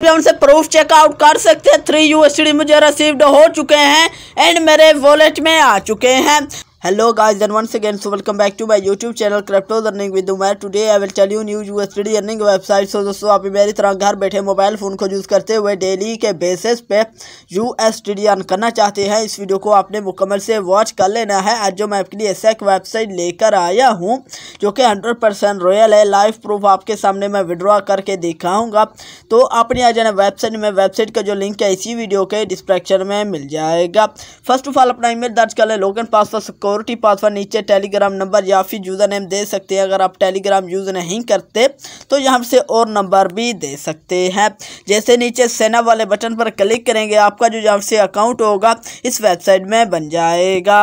Plane से proof checkout कर सकते हैं थ्री यूएसडी मुझे रिसीव्ड हो चुके हैं एंड मेरे वॉलेट में आ चुके हैं Hello guys and once again so welcome back to my YouTube channel Crypto Earning with Umar. Today I will tell you new USD earning website so दोस्तों आप मेरी तरह घर बैठे मोबाइल फ़ोन को यूज़ करते हुए डेली के बेसिस पे यू एस अर्न करना चाहते हैं इस वीडियो को आपने मुकम्मल से वॉच कर लेना है आज जो मैं आपके लिए ऐसा एक वेबसाइट लेकर आया हूँ जो कि हंड्रेड परसेंट रॉयल है लाइव प्रूफ आपके सामने मैं विड्रॉ करके दिखाऊँगा तो आपने आ जाना वेबसाइट में वेबसाइट का जो लिंक है इसी वीडियो के डिस्क्रिप्शन में मिल जाएगा फर्स्ट ऑफ ऑल अपना ईमेल दर्ज कर लें लोगन पासवर्ड सिक्योरिटी पासवर्ड नीचे टेलीग्राम नंबर या फिर यूज़र नेम दे सकते हैं अगर आप टेलीग्राम यूज़ नहीं करते तो यहाँ से और नंबर भी दे सकते हैं जैसे नीचे सेना वाले बटन पर क्लिक करेंगे आपका जो यहाँ से अकाउंट होगा इस वेबसाइट में बन जाएगा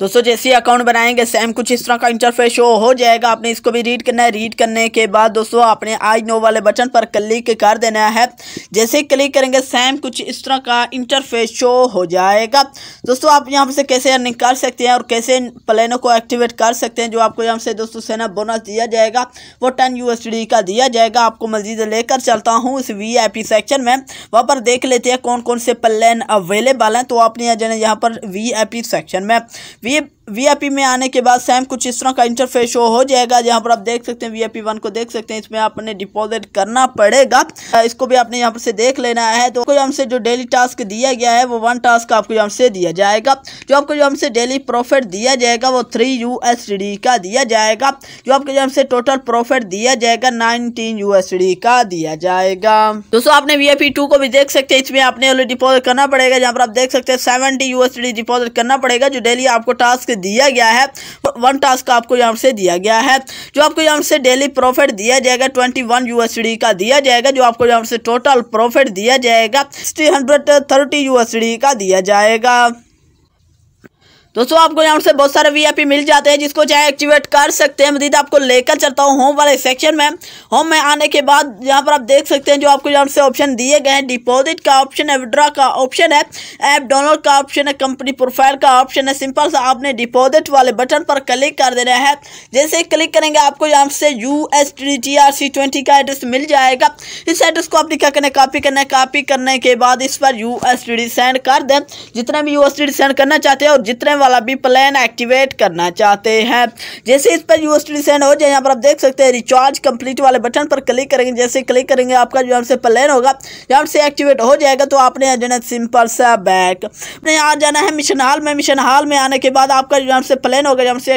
दोस्तों जैसे अकाउंट बनाएंगे सेम कुछ इस तरह का इंटरफेस शो हो जाएगा आपने इसको भी रीड करना है रीड करने के बाद दोस्तों आपने आई नो वाले बटन पर क्लिक कर देना है जैसे क्लिक करेंगे सेम कुछ इस तरह का इंटरफेस शो हो जाएगा दोस्तों आप यहाँ से कैसे अर्निंग कर सकते हैं और कैसे प्लानों को एक्टिवेट कर सकते हैं जो आपको यहाँ से दोस्तों सेना बोनस दिया जाएगा वो टेन यू का दिया जाएगा आपको मजीद लेकर चलता हूँ इस वी सेक्शन में वहाँ पर देख लेते हैं कौन कौन से प्लान अवेलेबल हैं तो आपने यहाँ पर वी सेक्शन में ve वीआईपी में आने के बाद सैम कुछ इस तरह का इंटरफेस शो हो जाएगा जहाँ पर आप देख सकते हैं वीआईपी वन को देख सकते हैं इसमें आपने डिपॉजिट करना पड़ेगा इसको भी आपने यहाँ पर से देख लेना है तो कोई हमसे जो डेली टास्क दिया गया है वो वन टास्क आपको यहाँ से दिया जाएगा जो आपको जो हमसे डेली प्रॉफिट दिया जाएगा वो थ्री यू का दिया जाएगा जो आपको जो हमसे टोटल प्रॉफिट दिया जाएगा नाइनटीन यू का दिया जाएगा दोस्तों आपने वी आई को भी देख सकते हैं इसमें आपने डिपॉजिट करना पड़ेगा जहाँ पर आप देख सकते हैं सेवेंटी यू डिपॉजिट करना पड़ेगा जो डेली आपको टास्क दिया गया है वन टास्क आपको यहाँ से दिया गया है जो आपको यहाँ से डेली प्रॉफिट दिया जाएगा ट्वेंटी वन यूएसडी का दिया जाएगा जो आपको यहाँ से टोटल प्रॉफिट दिया जाएगा सिक्सटी हंड्रेड थर्टी यूएसडी का दिया जाएगा दोस्तों आपको यहाँ से बहुत सारे वीआईपी मिल जाते हैं जिसको चाहे एक्टिवेट कर सकते हैं मजीद आपको लेकर चलता हूँ होम वाले सेक्शन में होम में आने के बाद यहाँ पर आप देख सकते हैं जो आपको यहाँ से ऑप्शन दिए गए हैं डिपॉजिट का ऑप्शन है विड्रा का ऑप्शन है ऐप डाउनलोड का ऑप्शन है कंपनी प्रोफाइल का ऑप्शन है सिंपल सा आपने डिपॉजिट वाले बटन पर क्लिक कर देना है जैसे क्लिक करेंगे आपको यहाँ से यू एस का एड्रेस मिल जाएगा इस एड्रेस को आप लिखा करना कॉपी करना है कॉपी करने के बाद इस पर यू सेंड कर दें जितने भी यू सेंड करना चाहते हैं और जितने वाला भी प्लान एक्टिवेट करना चाहते हैं जैसे इस पर यूएसडी सेंड हो जाए यहाँ पर आप देख सकते हैं रिचार्ज कंप्लीट वाले बटन पर क्लिक करेंगे जैसे क्लिक करेंगे आपका जो से प्लान होगा यहाँ से एक्टिवेट हो जाएगा तो आपने आ जाना सिंपल सा बैक अपने यहाँ जाना है मिशन हाल में मिशन हाल में आने के बाद आपका जो से प्लान होगा जहाँ से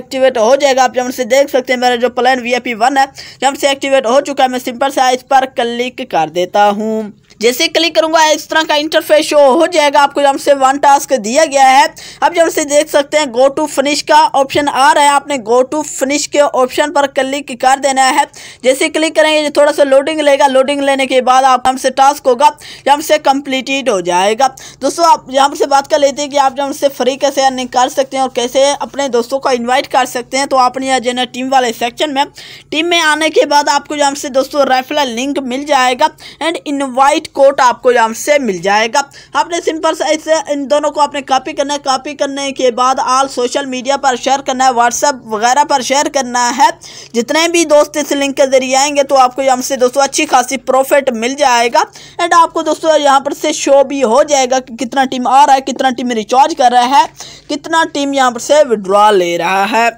एक्टिवेट हो जाएगा आप जहाँ से देख सकते हैं मेरा जो प्लान वी वन है जहाँ से एक्टिवेट हो चुका है मैं सिंपल सा इस पर क्लिक कर देता हूँ जैसे क्लिक करूँगा इस तरह का इंटरफेस शो हो जाएगा आपको जब से वन टास्क दिया गया है अब जब से देख सकते हैं गो टू फिनिश का ऑप्शन आ रहा है आपने गो टू फिनिश के ऑप्शन पर क्लिक कर देना है जैसे क्लिक करेंगे थोड़ा सा लोडिंग लेगा लोडिंग लेने के बाद आप हमसे टास्क होगा जब से कम्प्लीटेड हो जाएगा दोस्तों आप यहाँ से बात कर लेते हैं कि आप जब से फ्री कैसे अर्निंग कर सकते हैं और कैसे अपने दोस्तों को इन्वाइट कर सकते हैं तो आपने यहाँ जो टीम वाले सेक्शन में टीम में आने के बाद आपको जहाँ से दोस्तों रेफरल लिंक मिल जाएगा एंड इन्वाइट कोट आपको यहाँ से मिल जाएगा आपने सिंपल से इसे इन दोनों को आपने कॉपी करना है कॉपी करने के बाद आल सोशल मीडिया पर शेयर करना है व्हाट्सएप वगैरह पर शेयर करना है जितने भी दोस्त इस लिंक के जरिए आएंगे तो आपको यहाँ से दोस्तों अच्छी खासी प्रॉफिट मिल जाएगा एंड आपको दोस्तों यहाँ पर से शो भी हो जाएगा कि कितना टीम आ रहा है कितना टीम रिचार्ज कर रहा है कितना टीम यहाँ पर से विड्रॉ ले रहा है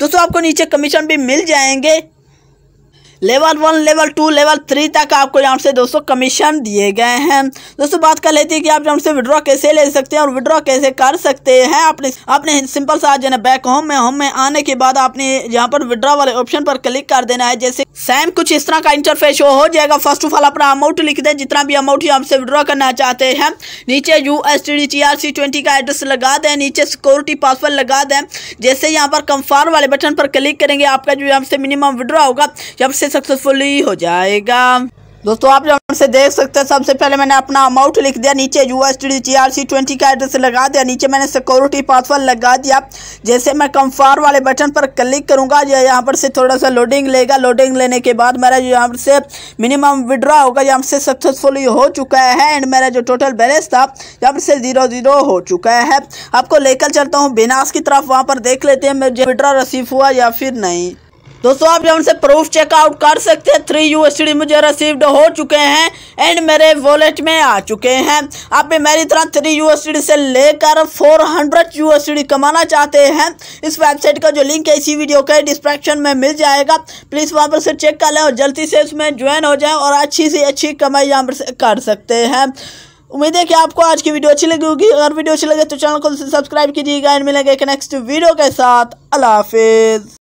दोस्तों आपको नीचे कमीशन भी मिल जाएंगे level one level two level three तक आपको यहाँ से दोस्तों कमीशन दिए गए हैं दोस्तों बात कर लेते हैं कि आप यहाँ से विड्रॉ कैसे ले सकते हैं और विड्रॉ कैसे कर सकते हैं अपने अपने सिंपल सा जो है बैक होम में होम में आने के बाद आपने यहाँ पर विड्रॉ वाले ऑप्शन पर क्लिक कर देना है जैसे सेम कुछ इस तरह का इंटरफेस शो हो जाएगा फर्स्ट ऑफ ऑल अपना अमाउंट लिख दें जितना भी अमाउंट यहाँ से विड्रॉ करना चाहते हैं नीचे U S T D T R C twenty का एड्रेस लगा दें नीचे सिक्योरिटी पासवर्ड लगा दें जैसे यहाँ पर कंफर्म वाले बटन पर क्लिक करेंगे आपका जो यहाँ से मिनिमम विड्रॉ होगा यहाँ से सक्सेसफुली हो जाएगा दोस्तों आप राउंड से देख सकते हैं सबसे पहले मैंने अपना अमाउंट लिख दिया नीचे U S T G R C twenty का एड्रेस लगा दिया नीचे मैंने सिक्योरिटी पासवर्ड लगा दिया जैसे मैं कंफार वाले बटन पर क्लिक करूंगा या यहाँ पर से थोड़ा सा लोडिंग लेगा लोडिंग लेने के बाद मेरा जो यहाँ से मिनिमम विड्रॉ होगा यहाँ से सक्सेसफुली हो चुका है एंड मेरा जो टोटल बैलेंस था यहाँ पर से जीरो जीरो हो चुका है आपको लेकर चलता हूँ बिनास की तरफ वहाँ पर देख लेते हैं मेरा विड्रॉ रसीफ हुआ या फिर नहीं दोस्तों आप यहाँ से प्रूफ चेकआउट कर सकते हैं थ्री डी मुझे रिसीव्ड हो चुके हैं एंड मेरे वॉलेट में आ चुके हैं आप भी मेरी तरह थ्री डी से लेकर फोर हंड्रेड डी कमाना चाहते हैं इस वेबसाइट का जो लिंक है इसी वीडियो के डिस्क्रिप्शन में मिल जाएगा प्लीज़ वहाँ पर से चेक कर लें और जल्दी से उसमें ज्वाइन हो जाएँ और अच्छी से अच्छी कमाई यहाँ पर कर सकते हैं उम्मीद है कि आपको आज की वीडियो अच्छी लगी होगी अगर वीडियो अच्छी लगे तो चैनल को सब्सक्राइब कीजिएगा एंड मिलेंगे एक नेक्स्ट वीडियो के साथ अल्लाह हाफिज़